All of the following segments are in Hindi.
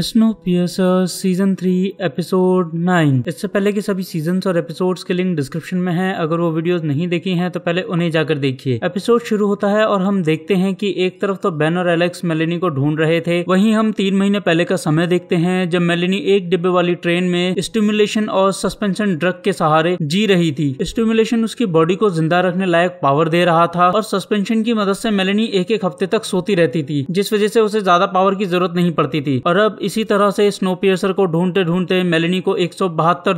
snow Snowpiercer season three episode nine इससे पहले के सभी सीजन और एपिसोड के लिंक डिस्क्रिप्शन में हैं अगर वो वीडियोस नहीं देखी हैं तो पहले उन्हें जाकर देखिए एपिसोड शुरू होता है और हम देखते हैं कि एक तरफ तो बैन और एलेक्स मेलिनी को ढूंढ रहे थे वहीं हम तीन महीने पहले का समय देखते हैं जब मेलिनी एक डिब्बे वाली ट्रेन में स्टिमुलेशन और सस्पेंशन ड्रग के सहारे जी रही थी स्टिमुलेशन उसकी बॉडी को जिंदा रखने लायक पावर दे रहा था और सस्पेंशन की मदद से मेलिनी एक एक हफ्ते तक सोती रहती थी जिस वजह से उसे ज्यादा पावर की जरूरत नहीं पड़ती थी और अब इसी तरह से स्नो पियर्सर को ढूंढते ढूंढते मेलेनी को एक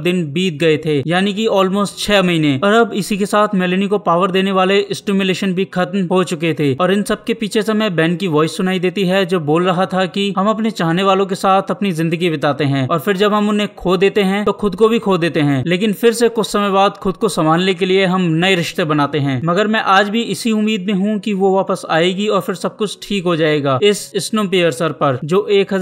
दिन बीत गए थे यानी कि ऑलमोस्ट छह महीने और अब इसी के साथ मेलेनी को पावर देने वाले स्टिमुलेशन भी खत्म हो चुके थे और इन सब के पीछे से मैं की वॉइस सुनाई देती है जो बोल रहा था कि हम अपने चाहने वालों के साथ अपनी जिंदगी बिताते हैं और फिर जब हम उन्हें खो देते हैं तो खुद को भी खो देते हैं लेकिन फिर से कुछ समय बाद खुद को संभालने के लिए हम नए रिश्ते बनाते हैं मगर मैं आज भी इसी उम्मीद में हूँ कि वो वापस आएगी और फिर सब कुछ ठीक हो जाएगा इस स्नो पियर्सर पर जो एक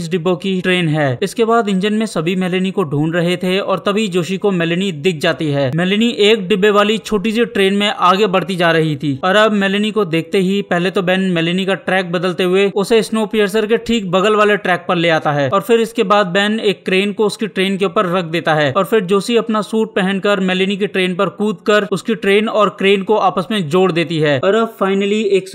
इस डिब्बो की ट्रेन है इसके बाद इंजन में सभी मेलेनी को ढूंढ रहे थे और तभी जोशी को मेलेनी दिख जाती है मेलेनी एक डिब्बे वाली छोटी सी ट्रेन में आगे बढ़ती जा रही थी और अब मेलेनी को देखते ही पहले तो बेन मेलेनी का ट्रैक बदलते हुए उसे स्नो पियर्सर के ठीक बगल वाले ट्रैक पर ले आता है और फिर इसके बाद बेन एक क्रेन को उसकी ट्रेन के ऊपर रख देता है और फिर जोशी अपना सूट पहनकर मेलेनी की ट्रेन पर कूद कर उसकी ट्रेन और क्रेन को आपस में जोड़ देती है और अब फाइनली एक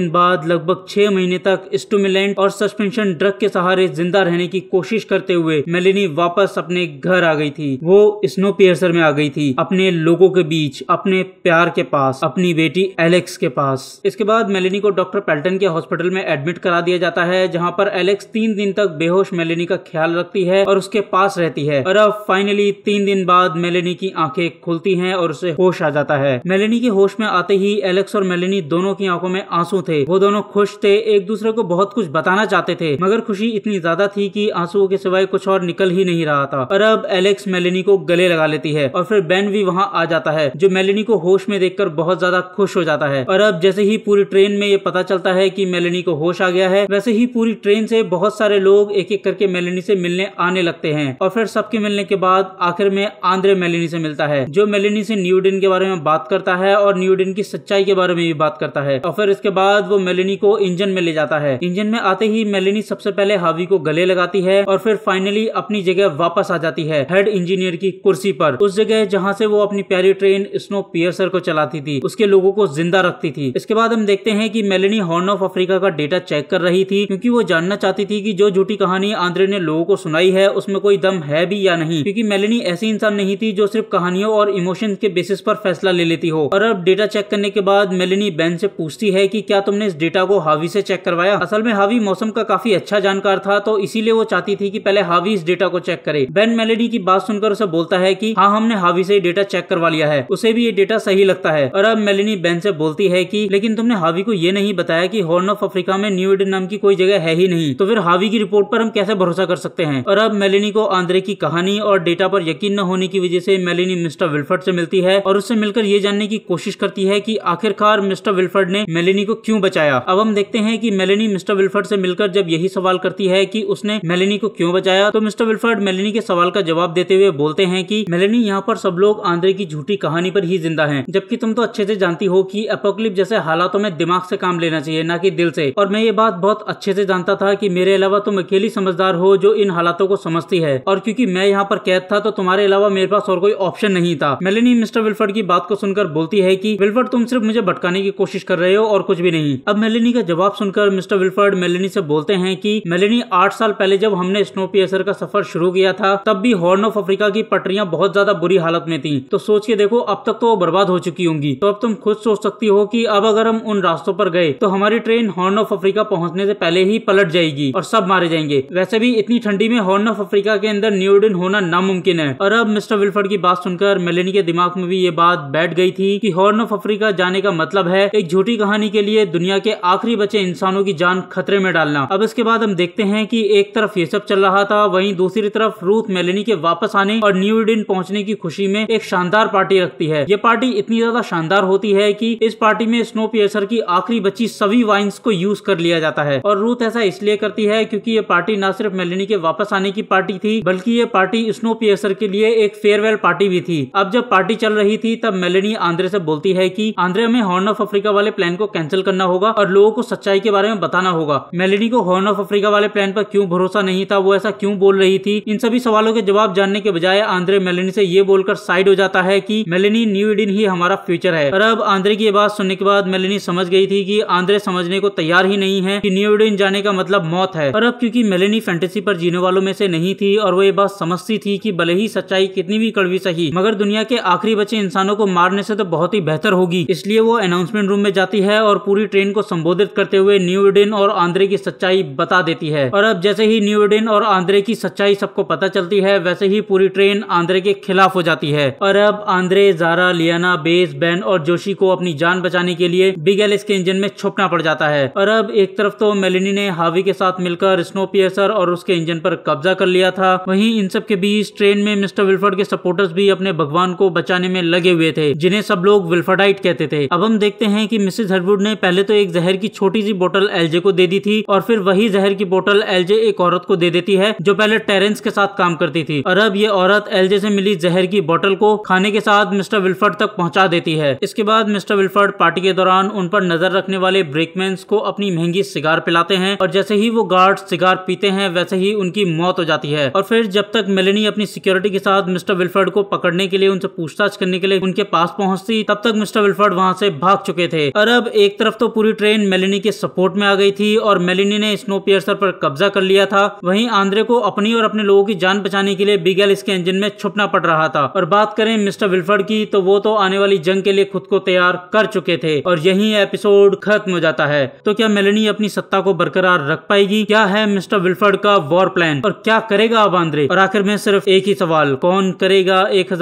दिन बाद लगभग छह महीने तक स्टूमिलेंट और सस्पेंशन ड्रग के साथ सहारे जिंदा रहने की कोशिश करते हुए मेलिनी वापस अपने घर आ गई थी वो स्नो पियर्सर में आ गई थी अपने लोगों के बीच अपने प्यार के पास अपनी बेटी एलेक्स के पास इसके बाद मेलिनी को डॉक्टर पेल्टन के हॉस्पिटल में एडमिट करा दिया जाता है जहाँ पर एलेक्स तीन दिन तक बेहोश मेलिनी का ख्याल रखती है और उसके पास रहती है और अब फाइनली तीन दिन बाद मेलिनी की आंखें खुलती हैं और उसे होश आ जाता है मेलिनी के होश में आते ही एलेक्स और मेलिनी दोनों की आंखों में आंसू थे वो दोनों खुश थे एक दूसरे को बहुत कुछ बताना चाहते थे मगर खुशी इतनी ज्यादा थी कि आंसुओं के सिवाय कुछ और निकल ही नहीं रहा था और अब एलेक्स मेलेनी को गले लगा लेती है और फिर बेन भी वहाँ आ जाता है जो मेलेनी को होश में देखकर बहुत ज्यादा खुश हो जाता है और अब जैसे ही पूरी ट्रेन में ये पता चलता है की मेलेनी को होश आ गया है वैसे ही पूरी ट्रेन से बहुत सारे लोग एक एक करके मेलेनी से मिलने आने लगते हैं और फिर सबके मिलने के बाद आखिर में आंद्रे मेलेनी से मिलता है जो मेलेनी से न्यूडिन के बारे में बात करता है और न्यूडिन की सच्चाई के बारे में भी बात करता है और फिर इसके बाद वो मेलेनी को इंजन में ले जाता है इंजन में आते ही मेलेनी सबसे पहले हावी को गले लगाती है और फिर फाइनली अपनी जगह वापस आ जाती है हेड इंजीनियर की कुर्सी पर उस जगह जहाँ से वो अपनी प्यारी ट्रेन स्नो पियर्सर को चलाती थी उसके लोगों को जिंदा रखती थी इसके बाद हम देखते हैं कि मेलेनी हॉर्न ऑफ अफ्रीका का डेटा चेक कर रही थी क्योंकि वो जानना चाहती थी कि जो झूठी कहानी आंद्रे ने लोगों को सुनाई है उसमें कोई दम है भी या नहीं क्योंकि मेलेनी ऐसी इंसान नहीं थी जो सिर्फ कहानियों और इमोशन के बेसिस पर फैसला ले लेती हो और अब डेटा चेक करने के बाद मेलेनी बैन से पूछती है की क्या तुमने इस डेटा को हावी से चेक करवाया असल में हावी मौसम का काफी अच्छा जानकार डर था तो इसीलिए वो चाहती थी कि पहले हावी इस डेटा को चेक करे बेन मेलेडी की बात सुनकर उसे बोलता है कि हाँ हमने हावी से डेटा चेक करवा लिया है उसे भी ये डेटा सही लगता है और अब मेलेनी बेन से बोलती है कि लेकिन तुमने हावी को ये नहीं बताया कि हॉर्न ऑफ अफ्रीका में न्यू एडन नाम की कोई जगह है ही नहीं तो फिर हावी की रिपोर्ट पर हम कैसे भरोसा कर सकते हैं और अब मेलेनी को आंद्रे की कहानी और डेटा पर यकीन न होने की वजह से मेलेनी मिस्टर विल्फर्ड से मिलती है और उससे मिलकर ये जानने की कोशिश करती है कि आखिरकार मिस्टर विल्फर्ड ने मेलेनी को क्यों बचाया अब हम देखते हैं कि मेलेनी मिस्टर विल्फर्ड से मिलकर जब यही सवाल करती पूछती है कि उसने मेलेनी को क्यों बचाया तो मिस्टर विल्फर्ड मेलेनी के सवाल का जवाब देते हुए बोलते हैं कि मेलेनी यहाँ पर सब लोग आंद्रे की झूठी कहानी पर ही जिंदा हैं जबकि तुम तो अच्छे से जानती हो कि अपोकलिप जैसे हालातों में दिमाग से काम लेना चाहिए ना कि दिल से और मैं ये बात बहुत अच्छे से जानता था कि मेरे अलावा तुम अकेली समझदार हो जो इन हालातों को समझती है और क्योंकि मैं यहाँ पर कैद था तो तुम्हारे अलावा मेरे पास और कोई ऑप्शन नहीं था मेलेनी मिस्टर विल्फर्ड की बात को सुनकर बोलती है की विल्फर्ड तुम सिर्फ मुझे भटकाने की कोशिश कर रहे हो और कुछ भी नहीं अब मेलेनी का जवाब सुनकर मिस्टर विल्फर्ड मेलेनी से बोलते हैं की मेलेनी ऑलरेडी आठ साल पहले जब हमने स्नो पियसर का सफर शुरू किया था तब भी हॉर्न ऑफ अफ्रीका की पटरियां बहुत ज्यादा बुरी हालत में थी तो सोच के देखो अब तक तो वो बर्बाद हो चुकी होंगी तो अब तुम खुद सोच सकती हो कि अब अगर हम उन रास्तों पर गए तो हमारी ट्रेन हॉर्न ऑफ अफ्रीका पहुंचने से पहले ही पलट जाएगी और सब मारे जाएंगे वैसे भी इतनी ठंडी में हॉर्न ऑफ अफ्रीका के अंदर न्यूडिन होना नामुमकिन है और अब मिस्टर विल्फर्ड की बात सुनकर मेलेनी के दिमाग में भी ये बात बैठ गई थी कि हॉर्न ऑफ अफ्रीका जाने का मतलब है एक झूठी कहानी के लिए दुनिया के आखिरी बचे इंसानों की जान खतरे में डालना अब इसके बाद हम देखते देखते हैं कि एक तरफ ये सब चल रहा था वहीं दूसरी तरफ रूथ मेलेनी के वापस आने और न्यू इडिन पहुंचने की खुशी में एक शानदार पार्टी रखती है ये पार्टी इतनी ज्यादा शानदार होती है कि इस पार्टी में स्नो पियसर की आखिरी बची सभी वाइन्स को यूज कर लिया जाता है और रूथ ऐसा इसलिए करती है क्योंकि ये पार्टी न सिर्फ मेलेनी के वापस आने की पार्टी थी बल्कि ये पार्टी स्नो पियसर के लिए एक फेयरवेल पार्टी भी थी अब जब पार्टी चल रही थी तब मेलेनी आंद्रे से बोलती है कि आंद्रे हमें हॉर्न ऑफ अफ्रीका वाले प्लान को कैंसिल करना होगा और लोगों को सच्चाई के बारे में बताना होगा मेलेनी को हॉर्न ऑफ अफ्रीका वाले हमारे प्लान पर क्यों भरोसा नहीं था वो ऐसा क्यों बोल रही थी इन सभी सवालों के जवाब जानने के बजाय आंद्रे मेलेनी से ये बोलकर साइड हो जाता है कि मेलेनी न्यू इडिन ही हमारा फ्यूचर है और अब आंद्रे की ये बात सुनने के बाद मेलेनी समझ गई थी कि आंद्रे समझने को तैयार ही नहीं है कि न्यू इडिन जाने का मतलब मौत है और अब क्योंकि मेलेनी फैंटेसी पर जीने वालों में से नहीं थी और वो ये बात समझती थी कि भले ही सच्चाई कितनी भी कड़वी सही मगर दुनिया के आखिरी बचे इंसानों को मारने से तो बहुत ही बेहतर होगी इसलिए वो अनाउंसमेंट रूम में जाती है और पूरी ट्रेन को संबोधित करते हुए न्यू इडिन और आंद्रे की सच्चाई बता देती है है और अब जैसे ही न्यूडिन और आंद्रे की सच्चाई सबको पता चलती है वैसे ही पूरी ट्रेन आंद्रे के खिलाफ हो जाती है और अब Andre Zarah Liana Bess Ben और जोशी को अपनी जान बचाने के लिए बिग एलिस के इंजन में छुपना पड़ जाता है और अब एक तरफ तो मेलिनी ने हावी के साथ मिलकर स्नो पियसर और उसके इंजन पर कब्जा कर लिया था वहीं इन सब के बीच ट्रेन में मिस्टर विल्फर्ड के सपोर्टर्स भी अपने भगवान को बचाने में लगे हुए थे जिन्हें सब लोग विल्फर्डाइट कहते थे अब हम देखते हैं कि मिसेज हरवुड ने पहले तो एक जहर की छोटी सी बोतल एलजे को दे दी थी और फिर वही जहर की बोतल होटल एलजे एक औरत को दे देती है जो पहले टेरेंस के साथ काम करती थी और अब ये औरत एलजे से मिली जहर की बोतल को खाने के साथ मिस्टर विल्फर्ड तक पहुंचा देती है इसके बाद मिस्टर विल्फर्ड पार्टी के दौरान उन पर नजर रखने वाले ब्रेकमैन को अपनी महंगी सिगार पिलाते हैं और जैसे ही वो गार्ड सिगार पीते हैं वैसे ही उनकी मौत हो जाती है और फिर जब तक मेलिनी अपनी सिक्योरिटी के साथ मिस्टर विल्फर्ड को पकड़ने के लिए उनसे पूछताछ करने के लिए उनके पास पहुंचती तब तक मिस्टर विल्फर्ड वहां से भाग चुके थे और अब एक तरफ तो पूरी ट्रेन मेलिनी के सपोर्ट में आ गई थी और मेलिनी ने स्नो पियर्सर पर कब्जा कर लिया था वहीं आंद्रे को अपनी और अपने लोगों की जान बचाने के लिए बिगेल इसके इंजन में छुपना पड़ रहा था और बात करें मिस्टर विल्फर्ड की तो वो तो आने वाली जंग के लिए खुद को तैयार कर चुके थे और यही एपिसोड खत्म हो जाता है तो क्या मेलनी अपनी सत्ता को बरकरार रख पाएगी क्या है मिस्टर विल्फर्ड का वॉर प्लान और क्या करेगा अब आंद्रे और आखिर में सिर्फ एक ही सवाल कौन करेगा एक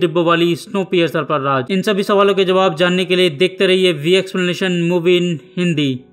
डिब्बों वाली स्नो सर पर राज इन सभी सवालों के जवाब जानने के लिए देखते रहिए V explanation movie in Hindi